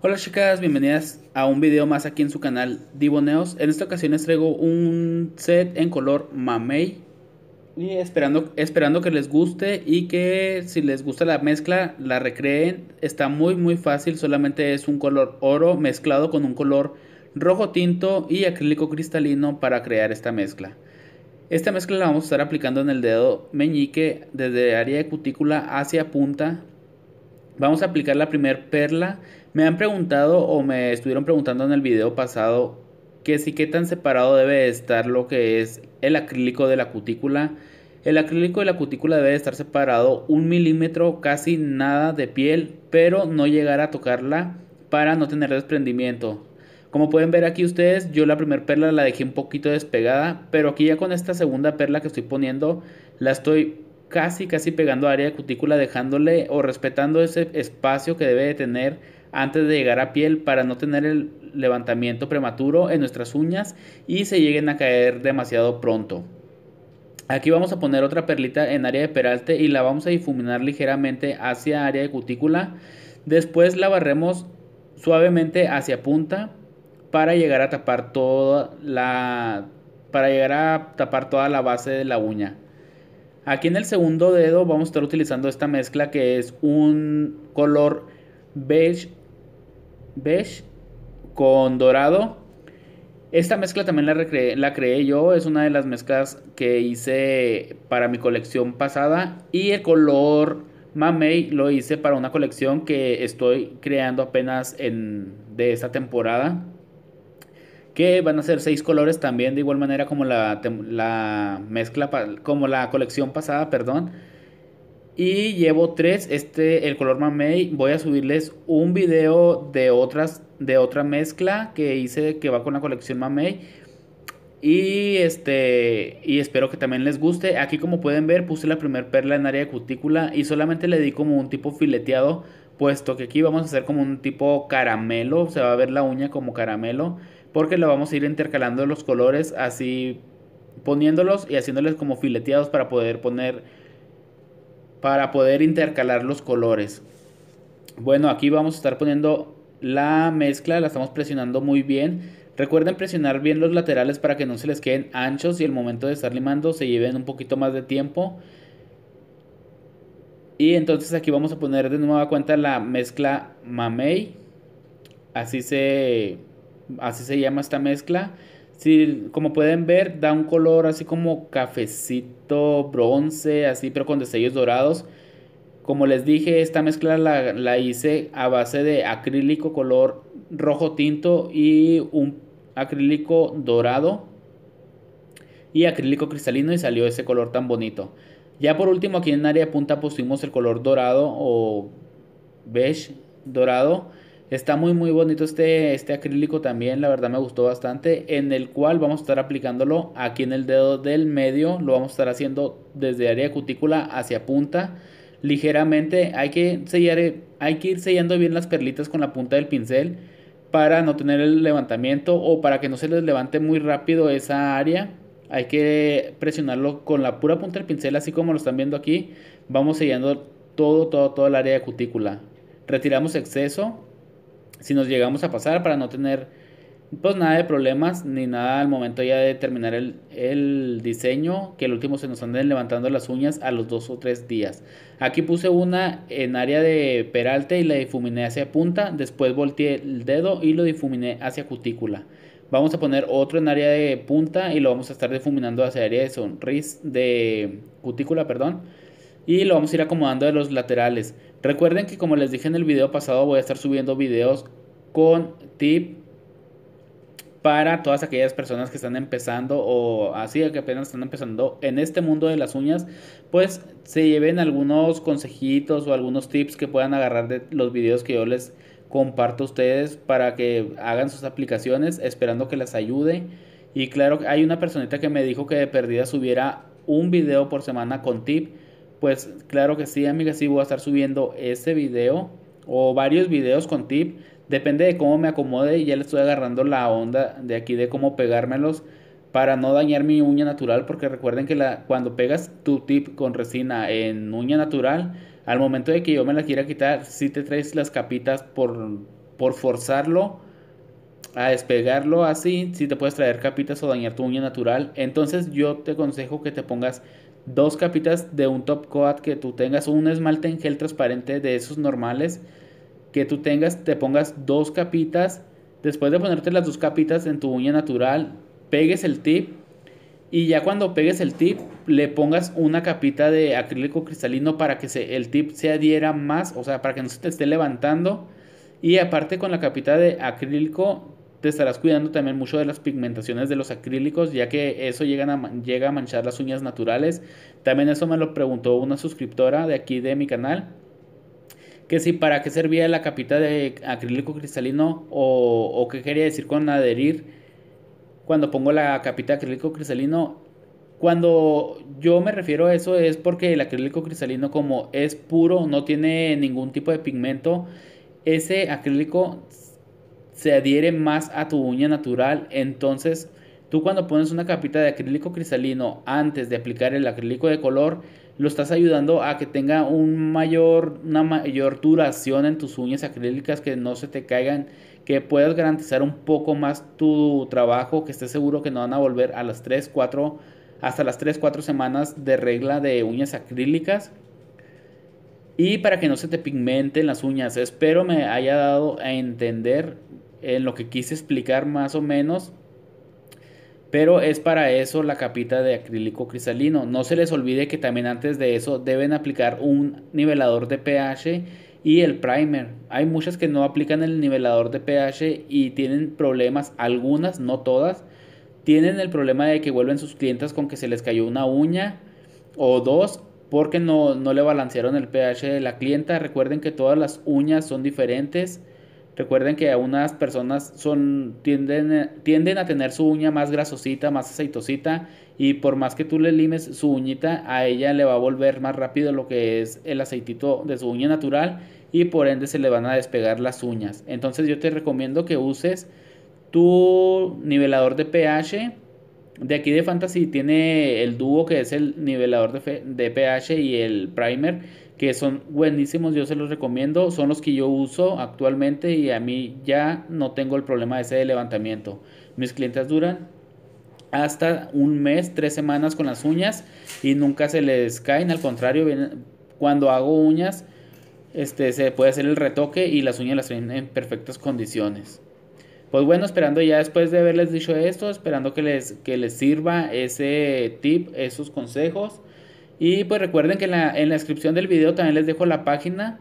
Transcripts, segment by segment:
Hola chicas, bienvenidas a un video más aquí en su canal Diboneos En esta ocasión les traigo un set en color mamey. Y esperando, esperando que les guste y que si les gusta la mezcla la recreen. Está muy muy fácil, solamente es un color oro mezclado con un color rojo tinto y acrílico cristalino para crear esta mezcla. Esta mezcla la vamos a estar aplicando en el dedo meñique desde área de cutícula hacia punta. Vamos a aplicar la primer perla me han preguntado o me estuvieron preguntando en el video pasado que si qué tan separado debe estar lo que es el acrílico de la cutícula. El acrílico de la cutícula debe estar separado un milímetro, casi nada de piel, pero no llegar a tocarla para no tener desprendimiento. Como pueden ver aquí ustedes, yo la primera perla la dejé un poquito despegada, pero aquí ya con esta segunda perla que estoy poniendo, la estoy casi casi pegando a área de cutícula, dejándole o respetando ese espacio que debe de tener antes de llegar a piel para no tener el levantamiento prematuro en nuestras uñas y se lleguen a caer demasiado pronto. Aquí vamos a poner otra perlita en área de peralte y la vamos a difuminar ligeramente hacia área de cutícula. Después la barremos suavemente hacia punta para llegar a tapar toda la para llegar a tapar toda la base de la uña. Aquí en el segundo dedo vamos a estar utilizando esta mezcla que es un color beige beige con dorado. Esta mezcla también la, creé yo, es una de las mezclas que hice para mi colección pasada y el color mamey lo hice para una colección que estoy creando apenas en, de esta temporada que van a ser seis colores también de igual manera como la, la mezcla como la colección pasada perdón y llevo tres, este, el color mamey. Voy a subirles un video de otras, de otra mezcla que hice que va con la colección mamey. Y este, y espero que también les guste. Aquí como pueden ver puse la primera perla en área de cutícula y solamente le di como un tipo fileteado. Puesto que aquí vamos a hacer como un tipo caramelo, se va a ver la uña como caramelo. Porque lo vamos a ir intercalando los colores así poniéndolos y haciéndoles como fileteados para poder poner para poder intercalar los colores. Bueno, aquí vamos a estar poniendo la mezcla, la estamos presionando muy bien. Recuerden presionar bien los laterales para que no se les queden anchos y el momento de estar limando se lleven un poquito más de tiempo. Y entonces aquí vamos a poner de nueva cuenta la mezcla mamey. Así se, así se llama esta mezcla como pueden ver, da un color así como cafecito bronce, así, pero con destellos dorados. Como les dije, esta mezcla la, la hice a base de acrílico color rojo tinto y un acrílico dorado y acrílico cristalino y salió ese color tan bonito. Ya por último aquí en área punta pusimos el color dorado o beige dorado Está muy muy bonito este, este acrílico también, la verdad me gustó bastante, en el cual vamos a estar aplicándolo aquí en el dedo del medio, lo vamos a estar haciendo desde área cutícula hacia punta, ligeramente, hay que, sellar, hay que ir sellando bien las perlitas con la punta del pincel para no tener el levantamiento o para que no se les levante muy rápido esa área, hay que presionarlo con la pura punta del pincel, así como lo están viendo aquí, vamos sellando todo, todo, todo el área de cutícula. Retiramos exceso si nos llegamos a pasar para no tener pues nada de problemas ni nada al momento ya de terminar el, diseño que el último se nos anden levantando las uñas a los dos o tres días aquí puse una en área de peralte y la difuminé hacia punta después volteé el dedo y lo difuminé hacia cutícula vamos a poner otro en área de punta y lo vamos a estar difuminando hacia área de sonrisa de cutícula perdón y lo vamos a ir acomodando de los laterales. Recuerden que como les dije en el video pasado voy a estar subiendo videos con tip para todas aquellas personas que están empezando o así que apenas están empezando en este mundo de las uñas, pues se lleven algunos consejitos o algunos tips que puedan agarrar de los videos que yo les comparto a ustedes para que hagan sus aplicaciones esperando que las ayude. Y claro, hay una personita que me dijo que de perdida subiera un video por semana con tip pues claro que sí, amiga sí voy a estar subiendo ese video o varios videos con tip. Depende de cómo me acomode y ya le estoy agarrando la onda de aquí de cómo pegármelos para no dañar mi uña natural porque recuerden que la, cuando pegas tu tip con resina en uña natural, al momento de que yo me la quiera quitar, si te traes las capitas por, por forzarlo a despegarlo así, si te puedes traer capitas o dañar tu uña natural. Entonces yo te aconsejo que te pongas dos capitas de un top coat que tú tengas, un esmalte en gel transparente de esos normales que tú tengas, te pongas dos capitas. Después de ponerte las dos capitas en tu uña natural, pegues el tip y ya cuando pegues el tip le pongas una capita de acrílico cristalino para que se, el tip se adhiera más, o sea, para que no se te esté levantando. Y aparte con la capita de acrílico te estarás cuidando también mucho de las pigmentaciones de los acrílicos, ya que eso a, llega a manchar las uñas naturales. También eso me lo preguntó una suscriptora de aquí de mi canal, que si para qué servía la capita de acrílico cristalino o, o qué quería decir con adherir cuando pongo la capita de acrílico cristalino. Cuando yo me refiero a eso es porque el acrílico cristalino como es puro, no tiene ningún tipo de pigmento, ese acrílico se adhiere más a tu uña natural. Entonces, tú cuando pones una capita de acrílico cristalino antes de aplicar el acrílico de color, lo estás ayudando a que tenga un mayor, una mayor duración en tus uñas acrílicas, que no se te caigan, que puedas garantizar un poco más tu trabajo, que estés seguro que no van a volver a las 3, 4, hasta las 3, 4 semanas de regla de uñas acrílicas y para que no se te pigmenten las uñas. Espero me haya dado a entender en lo que quise explicar más o menos. Pero es para eso la capita de acrílico cristalino. No se les olvide que también antes de eso deben aplicar un nivelador de pH y el primer. Hay muchas que no aplican el nivelador de pH y tienen problemas, algunas, no todas. Tienen el problema de que vuelven sus clientes con que se les cayó una uña o dos porque no, no le balancearon el pH de la clienta. Recuerden que todas las uñas son diferentes Recuerden que algunas personas son, tienden, eh, tienden a tener su uña más grasosita, más aceitosita y por más que tú le limes su uñita, a ella le va a volver más rápido lo que es el aceitito de su uña natural y por ende se le van a despegar las uñas. Entonces yo te recomiendo que uses tu nivelador de pH. De aquí de Fantasy tiene el dúo que es el nivelador de pH y el primer que son buenísimos, yo se los recomiendo, son los que yo uso actualmente y a mí ya no tengo el problema ese de levantamiento. Mis clientes duran hasta un mes, tres semanas con las uñas y nunca se les caen, al contrario, cuando hago uñas este, se puede hacer el retoque y las uñas las tienen en perfectas condiciones. Pues bueno, esperando ya después de haberles dicho esto, esperando que les, que les sirva ese tip, esos consejos. Y pues recuerden que en la, descripción del video también les dejo la página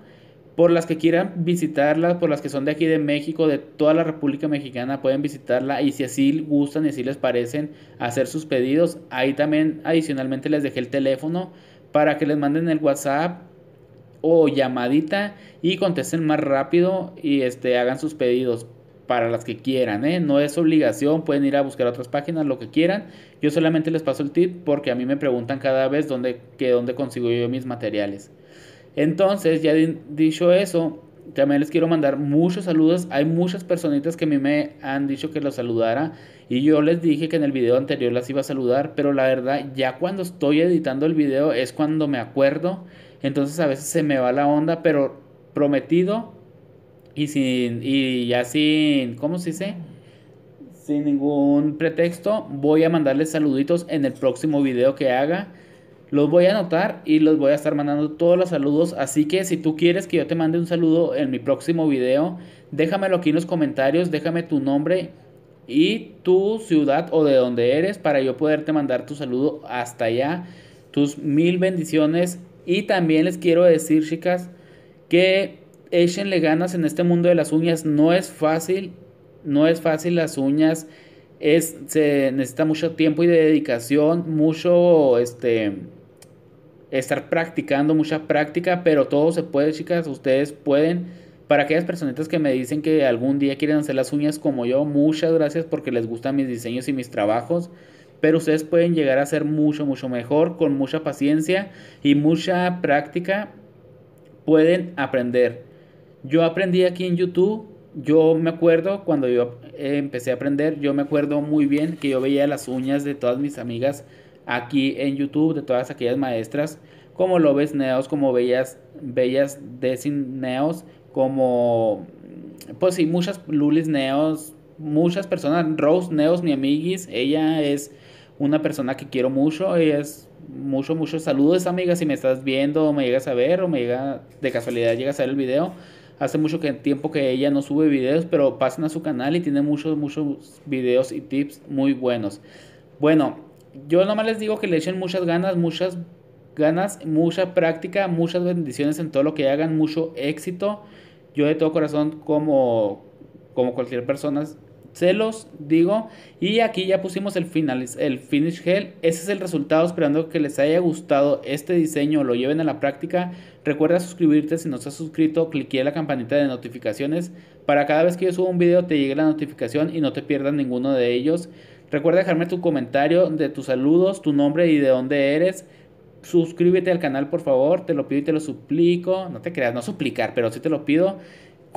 por las que quieran visitarla, por las que son de aquí de México, de toda la República Mexicana, pueden visitarla y si así gustan y así les parecen hacer sus pedidos. Ahí también adicionalmente les dejé el teléfono para que les manden el WhatsApp o llamadita y contesten más rápido y este, hagan sus pedidos para las que quieran, ¿eh? no es obligación, pueden ir a buscar otras páginas, lo que quieran. Yo solamente les paso el tip porque a mí me preguntan cada vez dónde, que dónde consigo yo mis materiales. Entonces, ya dicho eso, también les quiero mandar muchos saludos. Hay muchas personitas que a mí me han dicho que los saludara y yo les dije que en el video anterior las iba a saludar, pero la verdad ya cuando estoy editando el video es cuando me acuerdo, entonces a veces se me va la onda, pero prometido y sin y ya sin cómo se dice sin ningún pretexto voy a mandarles saluditos en el próximo video que haga los voy a anotar y los voy a estar mandando todos los saludos así que si tú quieres que yo te mande un saludo en mi próximo video déjamelo aquí en los comentarios déjame tu nombre y tu ciudad o de donde eres para yo poderte mandar tu saludo hasta allá tus mil bendiciones y también les quiero decir chicas que Echenle ganas en este mundo de las uñas, no es fácil, no es fácil las uñas, es, se necesita mucho tiempo y dedicación, mucho, este, estar practicando, mucha práctica, pero todo se puede, chicas, ustedes pueden. Para aquellas personitas que me dicen que algún día quieren hacer las uñas como yo, muchas gracias porque les gustan mis diseños y mis trabajos. Pero ustedes pueden llegar a ser mucho, mucho mejor con mucha paciencia y mucha práctica. Pueden aprender. Yo aprendí aquí en YouTube, yo me acuerdo cuando yo eh, empecé a aprender, yo me acuerdo muy bien que yo veía las uñas de todas mis amigas aquí en YouTube, de todas aquellas maestras, como Lobes Neos, como Bellas, Bellas Neos, como, pues sí, muchas Lulis Neos, muchas personas, Rose Neos, mi amiguis, ella es una persona que quiero mucho, ella es mucho, mucho, saludos amiga, si me estás viendo, o me llegas a ver, o me llega, de casualidad llegas a ver el video, hace mucho tiempo que ella no sube videos, pero pasen a su canal y tiene muchos, muchos videos y tips muy buenos. Bueno, yo nomás les digo que le echen muchas ganas, muchas ganas, mucha práctica, muchas bendiciones en todo lo que hagan, mucho éxito. Yo de todo corazón, como, como cualquier persona, celos digo. Y aquí ya pusimos el final, el finish gel. Ese es el resultado. Esperando que les haya gustado este diseño. Lo lleven a la práctica. Recuerda suscribirte si no estás suscrito. Clique la campanita de notificaciones. Para cada vez que yo suba un video te llegue la notificación y no te pierdas ninguno de ellos. Recuerda dejarme tu comentario de tus saludos, tu nombre y de dónde eres suscríbete al canal por favor, te lo pido y te lo suplico, no te creas, no suplicar, pero sí te lo pido.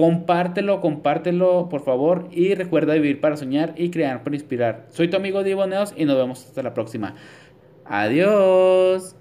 Compártelo, compártelo, por favor. Y recuerda vivir para soñar y crear para inspirar. Soy tu amigo Divo Neos y nos vemos hasta la próxima. Adiós.